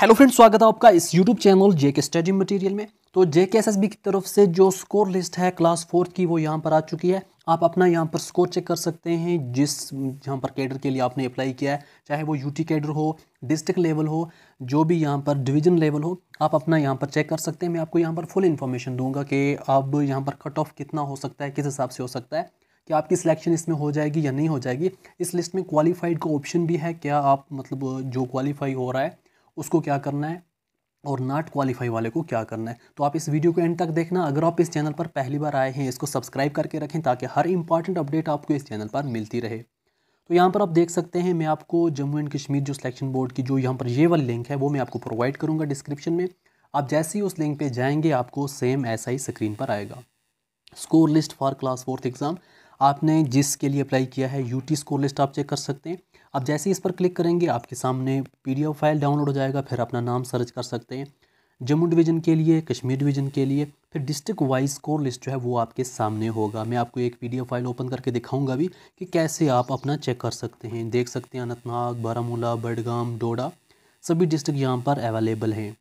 hello friends स्वागत है आपका इस यूट्यूब चैनल जे के स्टडी मटेरियल में तो जे के एस एस बी की तरफ से जो स्कोर लिस्ट है क्लास फोर्थ की वो यहाँ पर आ चुकी है आप अपना यहाँ पर स्कोर चेक कर सकते हैं जिस यहाँ पर कैडर के लिए आपने अप्लाई किया है चाहे वो यूटी कैडर हो डिस्ट्रिक्ट लेवल हो जो भी यहाँ पर डिवीजन लेवल हो आप अपना यहाँ पर चेक कर सकते हैं मैं आपको यहाँ पर फुल इन्फॉर्मेशन दूंगा कि अब यहाँ पर कट ऑफ कितना हो सकता है किस हिसाब से हो सकता है कि आपकी सिलेक्शन इसमें हो जाएगी या नहीं हो जाएगी इस लिस्ट में क्वालिफाइड का ऑप्शन भी है क्या आप मतलब जो क्वालिफाई हो रहा है उसको क्या करना है और नाट क्वालिफाई वाले को क्या करना है तो आप इस वीडियो को एंड तक देखना अगर आप इस चैनल पर पहली बार आए हैं इसको सब्सक्राइब करके रखें ताकि हर इंपॉर्टेंट अपडेट आपको इस चैनल पर मिलती रहे तो यहाँ पर आप देख सकते हैं मैं आपको जम्मू एंड कश्मीर जो सिलेक्शन बोर्ड की जो यहाँ पर ये वाली लिंक है वो मैं आपको प्रोवाइड करूँगा डिस्क्रिप्शन में आप जैसे ही उस लिंक पर जाएंगे आपको सेम ऐसा ही स्क्रीन पर आएगा score list for class fourth exam आपने जिसके लिए अप्लाई किया है यू टी स्कोर लिस्ट आप चेक कर सकते हैं आप जैसे ही इस पर क्लिक करेंगे आपके सामने पी फाइल डाउनलोड हो जाएगा फिर अपना नाम सर्च कर सकते हैं जम्मू डिवीज़न के लिए कश्मीर डिवीज़न के लिए फिर डिस्ट्रिक्ट वाइज स्कोर लिस्ट जो है वो आपके सामने होगा मैं आपको एक पीडीएफ फाइल ओपन करके दिखाऊंगा भी कि कैसे आप अपना चेक कर सकते हैं देख सकते हैं अनंतनाग बारामूला बडगाम डोडा सभी डिस्ट्रिक्ट यहाँ पर अवेलेबल हैं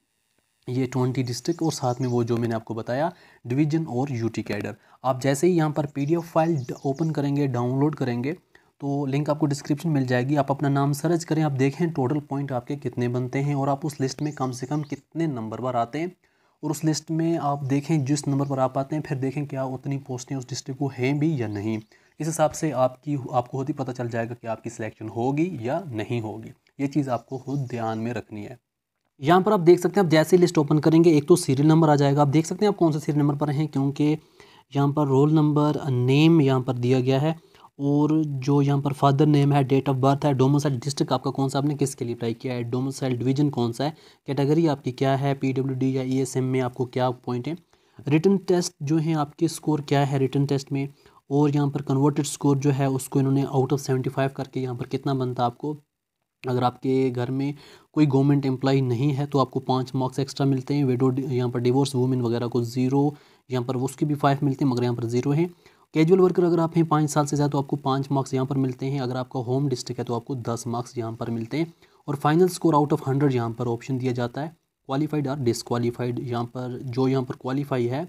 ये ट्वेंटी डिस्ट्रिक्ट और साथ में वो जो मैंने आपको बताया डिवीजन और यूटी कैडर आप जैसे ही यहाँ पर पीडीएफ फाइल ओपन करेंगे डाउनलोड करेंगे तो लिंक आपको डिस्क्रिप्शन मिल जाएगी आप अपना नाम सर्च करें आप देखें टोटल पॉइंट आपके कितने बनते हैं और आप उस लिस्ट में कम से कम कितने नंबर पर आते हैं और उस लिस्ट में आप देखें जिस नंबर पर आप आते हैं फिर देखें क्या उतनी पोस्टें उस डिस्ट्रिक्ट को हैं भी या नहीं इस हिसाब से आपकी आपको खुद ही पता चल जाएगा कि आपकी सिलेक्शन होगी या नहीं होगी ये चीज़ आपको खुद ध्यान में रखनी है यहाँ पर आप देख सकते हैं आप जैसे लिस्ट ओपन करेंगे एक तो सीरियल नंबर आ जाएगा आप देख सकते हैं आप कौन से सीरियल नंबर पर हैं क्योंकि यहाँ पर रोल नंबर नेम यहाँ पर दिया गया है और जो यहाँ पर फादर नेम है डेट ऑफ बर्थ है डोमोसाइल डिस्ट्रिक्ट आपका कौन सा आपने किसके लिए अप्लाई किया है डोमोसाइल डिवीजन कौन सा है कैटेगरी आपकी क्या है पीडब्ल्यूडी या ईएसएम e में आपको क्या पॉइंट है रिटर्न टेस्ट जो है आपके स्कोर क्या है रिटर्न टेस्ट में और यहाँ पर कन्वर्टेड स्कोर जो है उसको इन्होंने आउट ऑफ सेवेंटी फाइव करके यहाँ पर कितना बनता आपको अगर आपके घर में कोई गवर्नमेंट एम्प्लॉई नहीं है तो आपको पाँच मार्क्स एक्स्ट्रा मिलते हैं वेडो यहाँ पर डिवोर्स वूमेन वगैरह को जीरो यहाँ पर उसके भी फाइव मिलते हैं मगर यहाँ पर जीरो हैं कैजुअल वर्कर अगर आप हैं पाँच साल से ज़्यादा तो आपको पाँच मार्क्स यहाँ पर मिलते हैं अगर आपका होम डिस्ट्रिक्ट है तो आपको दस मार्क्स यहाँ पर मिलते हैं और final score out of hundred यहाँ पर ऑप्शन दिया जाता है क्वालिफाइड और डिसक्वालीफाइड यहाँ पर जो यहाँ पर क्वालिफाई है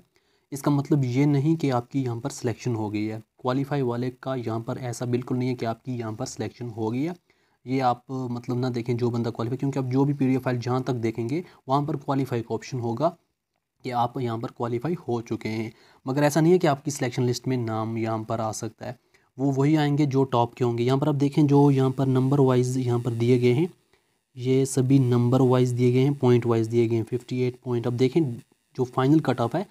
इसका मतलब ये नहीं कि आपकी यहाँ पर सिलेक्शन हो गई है क्वालिफाई वाले का यहाँ पर ऐसा बिल्कुल नहीं है कि आपकी यहाँ पर सिलेक्शन हो गई है ये आप मतलब ना देखें जो बंदा क्वालिफाई क्योंकि आप जो भी पी फाइल जहाँ तक देखेंगे वहाँ पर क्वालीफाई का ऑप्शन होगा कि आप यहाँ पर क्वालिफ़ाई हो चुके हैं मगर ऐसा नहीं है कि आपकी सिलेक्शन लिस्ट में नाम यहाँ पर आ सकता है वो वही आएंगे जो टॉप के होंगे यहाँ पर आप देखें जो यहाँ पर नंबर वाइज यहाँ पर दिए गए हैं ये सभी नंबर वाइज दिए गए हैं पॉइंट वाइज दिए गए हैं फिफ्टी एट पॉइंट अब देखें जो फाइनल कट ऑफ है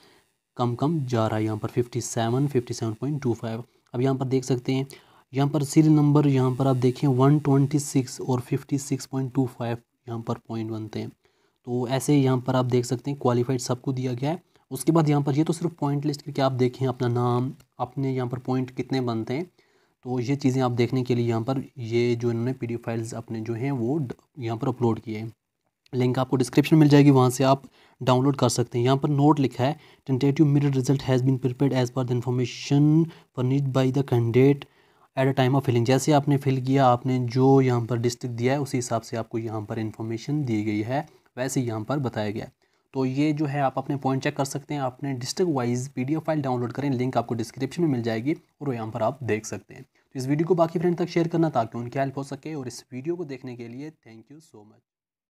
कम कम जा रहा है यहाँ पर fifty seven fifty seven point two five अब यहाँ पर देख सकते हैं यहाँ पर सीरियल नंबर यहाँ पर आप देखें वन ट्वेंटी सिक्स और fifty six point two five यहाँ पर पॉइंट बनते हैं तो ऐसे यहाँ पर आप देख सकते हैं क्वालिफाइड सबको दिया गया है उसके बाद यहाँ पर ये तो सिर्फ पॉइंट लिस्ट करके आप देखें अपना नाम अपने यहाँ पर पॉइंट कितने बनते हैं तो ये चीज़ें आप देखने के लिए यहाँ पर ये जो इन्होंने पी फाइल्स अपने जो हैं वो यहाँ पर अपलोड किए हैं लिंक आपको डिस्क्रिप्शन मिल जाएगी वहाँ से आप डाउनलोड कर सकते हैं यहाँ पर नोट लिखा है tentative merit result has been prepared as per the information furnished by the candidate at a time of filling जैसे आपने फिल किया आपने जो यहाँ पर डिस्ट्रिक्ट दिया है उसी हिसाब से आपको यहाँ पर इंफॉर्मेशन दी गई है वैसे यहाँ पर बताया गया तो ये जो है आप अपने पॉइंट चेक कर सकते हैं अपने district wise PDF file download करें लिंक आपको डिस्क्रिप्शन में मिल जाएगी और यहाँ पर आप देख सकते हैं तो इस वीडियो को बाकी फ्रेंड तक शेयर करना ताकि उनकी हेल्प हो सके और इस वीडियो को देखने के लिए थैंक यू सो मच